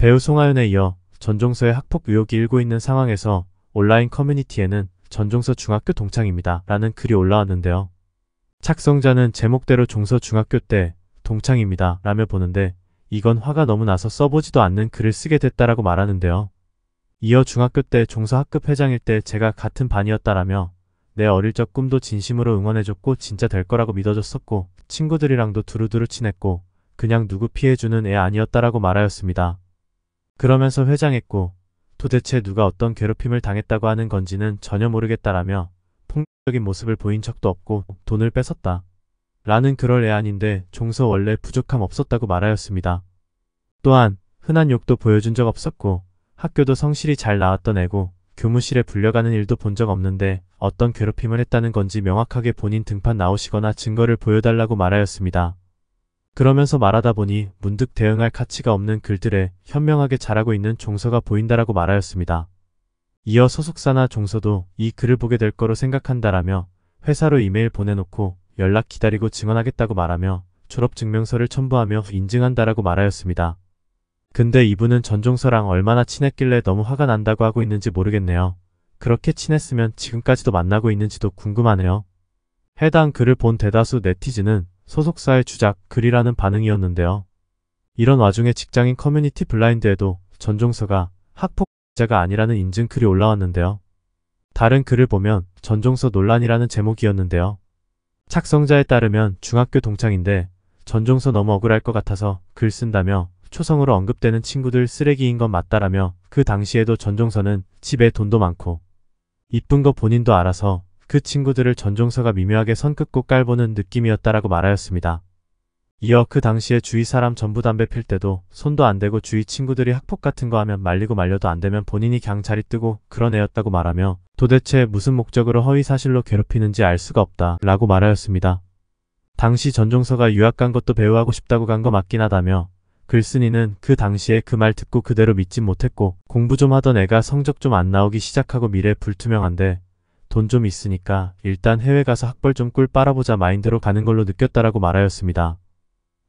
배우 송하윤에 이어 전종서의 학폭 의혹이 일고 있는 상황에서 온라인 커뮤니티에는 전종서 중학교 동창입니다. 라는 글이 올라왔는데요. 착성자는 제목대로 종서 중학교 때 동창입니다. 라며 보는데 이건 화가 너무 나서 써보지도 않는 글을 쓰게 됐다라고 말하는데요. 이어 중학교 때 종서 학급 회장일 때 제가 같은 반이었다라며 내 어릴 적 꿈도 진심으로 응원해줬고 진짜 될 거라고 믿어줬었고 친구들이랑도 두루두루 친했고 그냥 누구 피해주는 애 아니었다라고 말하였습니다. 그러면서 회장했고 도대체 누가 어떤 괴롭힘을 당했다고 하는 건지는 전혀 모르겠다라며 폭력적인 모습을 보인 적도 없고 돈을 뺏었다. 라는 그럴 애 아닌데 종서 원래 부족함 없었다고 말하였습니다. 또한 흔한 욕도 보여준 적 없었고 학교도 성실히 잘 나왔던 애고 교무실에 불려가는 일도 본 적 없는데 어떤 괴롭힘을 했다는 건지 명확하게 본인 등판 나오시거나 증거를 보여달라고 말하였습니다. 그러면서 말하다 보니 문득 대응할 가치가 없는 글들에 현명하게 잘하고 있는 종서가 보인다라고 말하였습니다. 이어 소속사나 종서도 이 글을 보게 될 거로 생각한다라며 회사로 이메일 보내놓고 연락 기다리고 증언하겠다고 말하며 졸업증명서를 첨부하며 인증한다라고 말하였습니다. 근데 이분은 전종서랑 얼마나 친했길래 너무 화가 난다고 하고 있는지 모르겠네요. 그렇게 친했으면 지금까지도 만나고 있는지도 궁금하네요. 해당 글을 본 대다수 네티즌은 소속사의 주작, 글이라는 반응이었는데요. 이런 와중에 직장인 커뮤니티 블라인드에도 전종서가 학폭자가 아니라는 인증글이 올라왔는데요. 다른 글을 보면 전종서 논란이라는 제목이었는데요. 착성자에 따르면 중학교 동창인데 전종서 너무 억울할 것 같아서 글 쓴다며 초성으로 언급되는 친구들 쓰레기인 건 맞다라며 그 당시에도 전종서는 집에 돈도 많고 이쁜 거 본인도 알아서 그 친구들을 전종서가 미묘하게 선긋고 깔보는 느낌이었다라고 말하였습니다. 이어 그 당시에 주위 사람 전부 담배 필 때도 손도 안 대고 주위 친구들이 학폭 같은 거 하면 말리고 말려도 안 되면 본인이 경 자리 뜨고 그런 애였다고 말하며 도대체 무슨 목적으로 허위사실로 괴롭히는지 알 수가 없다 라고 말하였습니다. 당시 전종서가 유학 간 것도 배우하고 싶다고 간 거 맞긴 하다며 글쓴이는 그 당시에 그 말 듣고 그대로 믿진 못했고 공부 좀 하던 애가 성적 좀 안 나오기 시작하고 미래 불투명한데 돈좀 있으니까 일단 해외 가서 학벌 좀 꿀 빨아보자 마인드로 가는 걸로 느꼈다라고 말하였습니다.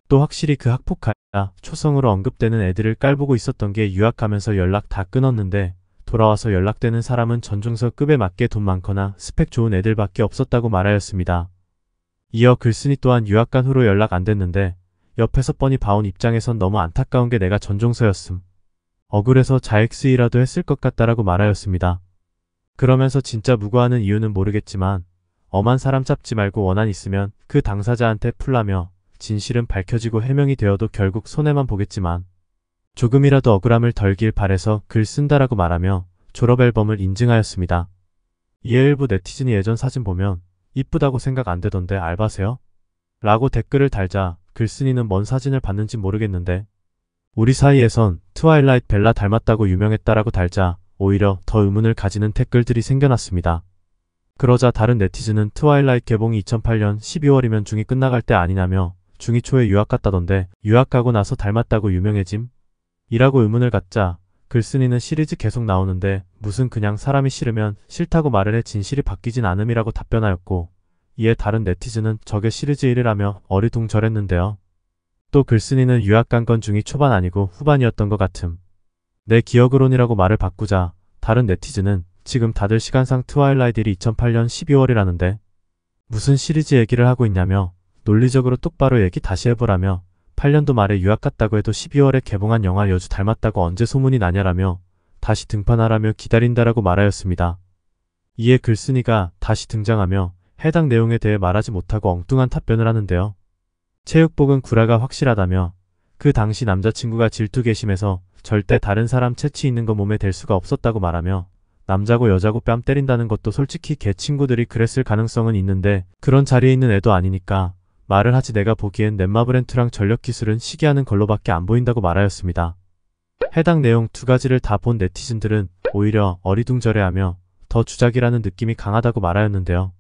또 확실히 그학폭하자 초성으로 언급되는 애들을 깔보고 있었던 게 유학하면서 연락 다 끊었는데 돌아와서 연락되는 사람은 전중서 급에 맞게 돈 많거나 스펙 좋은 애들밖에 없었다고 말하였습니다. 이어 글쓴이 또한 유학 간 후로 연락 안 됐는데 옆에서 뻔히 봐온 입장에선 너무 안타까운 게 내가 전종서였음. 억울해서 자엑스이라도 했을 것 같다라고 말하였습니다. 그러면서 진짜 무고하는 이유는 모르겠지만 엄한 사람 잡지 말고 원한 있으면 그 당사자한테 풀라며 진실은 밝혀지고 해명이 되어도 결국 손해만 보겠지만 조금이라도 억울함을 덜길 바래서 글 쓴다라고 말하며 졸업앨범을 인증하였습니다. 이에 예, 일부 네티즌이 예전 사진 보면 이쁘다고 생각 안 되던데 알바세요? 라고 댓글을 달자 글쓴이는 뭔 사진을 봤는지 모르겠는데 우리 사이에선 트와일라이트 벨라 닮았다고 유명했다라고 달자 오히려 더 의문을 가지는 댓글들이 생겨났습니다. 그러자 다른 네티즌은 트와일라이트 개봉이 2008년 12월이면 중이 끝나갈 때 아니냐며 중이 초에 유학 갔다던데 유학 가고 나서 닮았다고 유명해짐? 이라고 의문을 갖자 글쓴이는 시리즈 계속 나오는데 무슨 그냥 사람이 싫으면 싫다고 말을 해 진실이 바뀌진 않음이라고 답변하였고 이에 다른 네티즌은 저게 시리즈 1이라며 어리둥절했는데요. 또 글쓴이는 유학 간 건 중이 초반 아니고 후반이었던 것 같음. 내 기억으론이라고 말을 바꾸자 다른 네티즌은 지금 다들 시간상 트와일라이딜이 2008년 12월이라는데 무슨 시리즈 얘기를 하고 있냐며 논리적으로 똑바로 얘기 다시 해보라며 8년도 말에 유학 갔다고 해도 12월에 개봉한 영화 여주 닮았다고 언제 소문이 나냐라며 다시 등판하라며 기다린다라고 말하였습니다. 이에 글쓴이가 다시 등장하며 해당 내용에 대해 말하지 못하고 엉뚱한 답변을 하는데요. 체육복은 구라가 확실하다며 그 당시 남자친구가 질투개심해서 절대 다른 사람 채취 있는 거 몸에 댈 수가 없었다고 말하며 남자고 여자고 뺨 때린다는 것도 솔직히 걔 친구들이 그랬을 가능성은 있는데 그런 자리에 있는 애도 아니니까 말을 하지 내가 보기엔 넷마브렌트랑 전력기술은 시기하는 걸로밖에 안 보인다고 말하였습니다. 해당 내용 두 가지를 다 본 네티즌들은 오히려 어리둥절해하며 더 주작이라는 느낌이 강하다고 말하였는데요.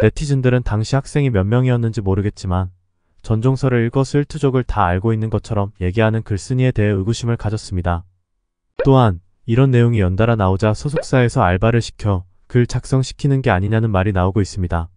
네티즌들은 당시 학생이 몇 명이었는지 모르겠지만 전종서를 읽어 수일투족을다 알고 있는 것처럼 얘기하는 글쓴이에 대해 의구심을 가졌습니다. 또한 이런 내용이 연달아 나오자 소속사에서 알바를 시켜 글 작성시키는 게 아니냐는 말이 나오고 있습니다.